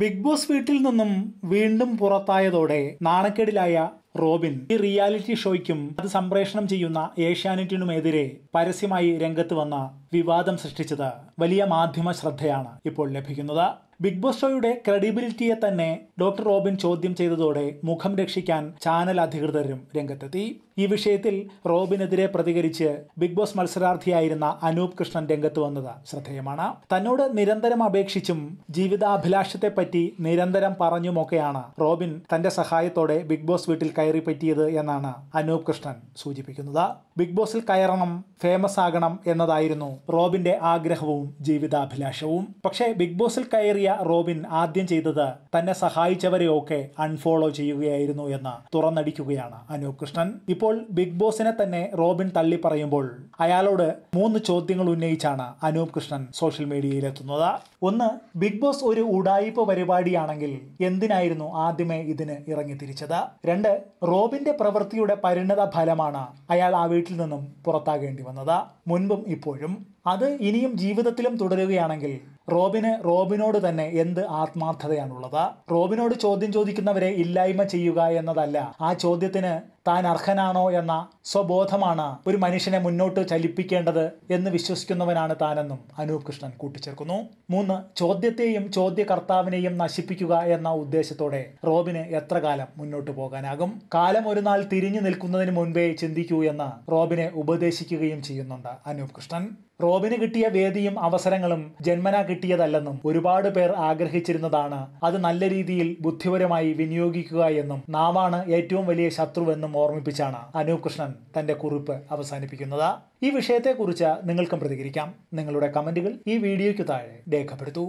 big boss വീട്ടിൽ നിന്നും വീണ്ടും പുറത്തായതോടെ നാണക്കേടിലായ റോബിൻ ഈ റിയാലിറ്റി ഷോയ്ക്കും അത് സംപ്രേഷണം ചെയ്യുന്ന ഏഷ്യാനെറ്റിനുമെതിരെ പരസ്യമായി രംഗത്ത് വന്ന വിവാദം സൃഷ്ടിച്ചത് വലിയ മാധ്യമ ശ്രദ്ധയാണ് ഇപ്പോൾ ലഭിക്കുന്നത് ബിഗ് ബോസ് ഷോയുടെ ക്രെഡിബിലിറ്റിയെ തന്നെ ഡോക്ടർ റോബിൻ ചോദ്യം ചെയ്തതോടെ മുഖം രക്ഷിക്കാൻ ചാനൽ അധികൃതരും രംഗത്തെത്തി ഈ വിഷയത്തിൽ റോബിനെതിരെ പ്രതികരിച്ച് ബിഗ് ബോസ് മത്സരാർത്ഥിയായിരുന്ന അനൂപ് കൃഷ്ണൻ രംഗത്ത് വന്നത് ശ്രദ്ധേയമാണ് തന്നോട് നിരന്തരം അപേക്ഷിച്ചും ജീവിതാഭിലാഷത്തെപ്പറ്റി നിരന്തരം പറഞ്ഞുമൊക്കെയാണ് റോബിൻ തന്റെ സഹായത്തോടെ ബിഗ് ബോസ് വീട്ടിൽ കയറി പറ്റിയത് എന്നാണ് അനൂപ് കൃഷ്ണൻ സൂചിപ്പിക്കുന്നത് ബിഗ് ബോസിൽ കയറണം ഫേമസ് ആകണം എന്നതായിരുന്നു റോബിന്റെ ആഗ്രഹവും ജീവിതാഭിലാഷവും പക്ഷേ ബിഗ് ബോസിൽ കയറിയ റോബിൻ ആദ്യം ചെയ്തത് തന്നെ സഹായിച്ചവരെയൊക്കെ അൺഫോളോ ചെയ്യുകയായിരുന്നു എന്ന് തുറന്നടിക്കുകയാണ് അനൂപ് കൃഷ്ണൻ ഇപ്പോൾ ബിഗ് ബോസിനെ തന്നെ റോബിൻ തള്ളി പറയുമ്പോൾ അയാളോട് മൂന്ന് ചോദ്യങ്ങൾ ഉന്നയിച്ചാണ് അനൂപ് കൃഷ്ണൻ സോഷ്യൽ മീഡിയയിലെത്തുന്നത് ഒന്ന് ബിഗ് ബോസ് ഒരു ഉടായിപ്പ് പരിപാടിയാണെങ്കിൽ എന്തിനായിരുന്നു ആദ്യമേ ഇതിന് ഇറങ്ങി തിരിച്ചത് രണ്ട് റോബിന്റെ പ്രവൃത്തിയുടെ പരിണത ഫലമാണ് അയാൾ ആ വീട്ടിൽ നിന്നും പുറത്താകേണ്ടി വന്നത് മുൻപും ഇപ്പോഴും അത് ഇനിയും ജീവിതത്തിലും തുടരുകയാണെങ്കിൽ റോബിന് റോബിനോട് തന്നെ എന്ത് ആത്മാർത്ഥതയാണുള്ളത് റോബിനോട് ചോദ്യം ചോദിക്കുന്നവരെ ഇല്ലായ്മ ചെയ്യുക എന്നതല്ല ആ ചോദ്യത്തിന് താൻ അർഹനാണോ എന്ന സ്വബോധമാണ് ഒരു മനുഷ്യനെ മുന്നോട്ട് ചലിപ്പിക്കേണ്ടത് എന്ന് വിശ്വസിക്കുന്നവനാണ് താനെന്നും അനൂപ് കൃഷ്ണൻ കൂട്ടിച്ചേർക്കുന്നു മൂന്ന് ചോദ്യത്തെയും ചോദ്യകർത്താവിനെയും നശിപ്പിക്കുക എന്ന ഉദ്ദേശത്തോടെ റോബിന് എത്ര കാലം മുന്നോട്ട് പോകാനാകും കാലം ഒരു നാൾ തിരിഞ്ഞു നിൽക്കുന്നതിന് മുൻപേ ചിന്തിക്കൂ എന്ന് റോബിനെ ഉപദേശിക്കുകയും ചെയ്യുന്നുണ്ട് അനൂപ് കൃഷ്ണൻ റോബിന് കിട്ടിയ വേദിയും അവസരങ്ങളും ജന്മന കിട്ടിയതല്ലെന്നും ഒരുപാട് പേർ ആഗ്രഹിച്ചിരുന്നതാണ് അത് നല്ല രീതിയിൽ ബുദ്ധിപരമായി വിനിയോഗിക്കുക എന്നും നാവാണ് ഏറ്റവും വലിയ ശത്രുവെന്നും എന്ന് ഓർമ്മിപ്പിച്ചാണ് അനൂപ് കൃഷ്ണൻ തന്റെ കുറിപ്പ് അവസാനിപ്പിക്കുന്നത് ഈ വിഷയത്തെക്കുറിച്ച് നിങ്ങൾക്കും പ്രതികരിക്കാം നിങ്ങളുടെ കമന്റുകൾ ഈ വീഡിയോയ്ക്ക് താഴെ രേഖപ്പെടുത്തൂ